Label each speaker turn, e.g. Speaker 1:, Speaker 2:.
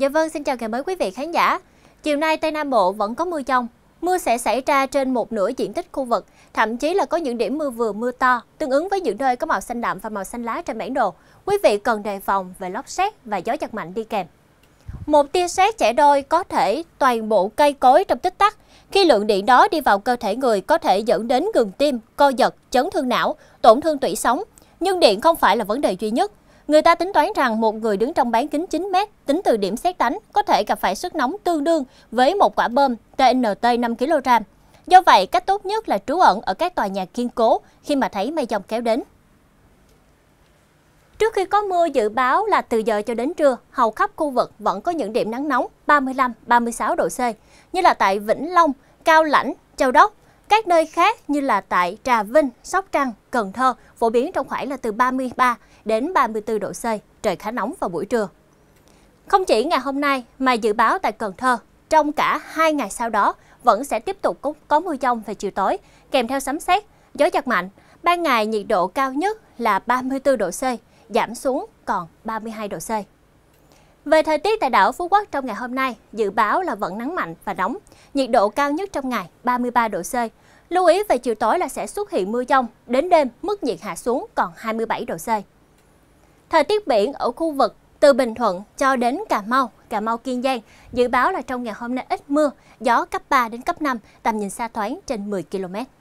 Speaker 1: Dạ vâng, xin chào ngày mới quý vị khán giả. Chiều nay Tây Nam Bộ vẫn có mưa dông. Mưa sẽ xảy ra trên một nửa diện tích khu vực, thậm chí là có những điểm mưa vừa mưa to, tương ứng với những nơi có màu xanh đậm và màu xanh lá trên bản đồ. Quý vị cần đề phòng về lốc xét và gió giật mạnh đi kèm. Một tia sét trẻ đôi có thể toàn bộ cây cối trong tích tắc. Khi lượng điện đó đi vào cơ thể người có thể dẫn đến ngừng tim, co giật, chấn thương não, tổn thương tủy sống. Nhưng điện không phải là vấn đề duy nhất. Người ta tính toán rằng một người đứng trong bán kính 9 mét tính từ điểm xét đánh có thể gặp phải sức nóng tương đương với một quả bom TNT 5 kg. Do vậy, cách tốt nhất là trú ẩn ở các tòa nhà kiên cố khi mà thấy mây dòng kéo đến. Trước khi có mưa dự báo là từ giờ cho đến trưa, hầu khắp khu vực vẫn có những điểm nắng nóng 35-36 độ C, như là tại Vĩnh Long, Cao Lãnh, Châu Đốc, các nơi khác như là tại Trà Vinh, Sóc Trăng, Cần Thơ phổ biến trong khoảng là từ 33 đến 34 độ C, trời khá nóng vào buổi trưa. Không chỉ ngày hôm nay mà dự báo tại Cần Thơ, trong cả hai ngày sau đó vẫn sẽ tiếp tục có, mưa dông về chiều tối, kèm theo sấm sét, gió giật mạnh. Ban ngày nhiệt độ cao nhất là 34 độ C, giảm xuống còn 32 độ C. Về thời tiết tại đảo Phú Quốc trong ngày hôm nay, dự báo là vẫn nắng mạnh và nóng, nhiệt độ cao nhất trong ngày 33 độ C. Lưu ý về chiều tối là sẽ xuất hiện mưa dông, đến đêm mức nhiệt hạ xuống còn 27 độ C. Thời tiết biển ở khu vực từ Bình Thuận cho đến Cà Mau, Cà Mau Kiên Giang, dự báo là trong ngày hôm nay ít mưa, gió cấp 3 đến cấp 5, tầm nhìn xa thoáng trên 10 km.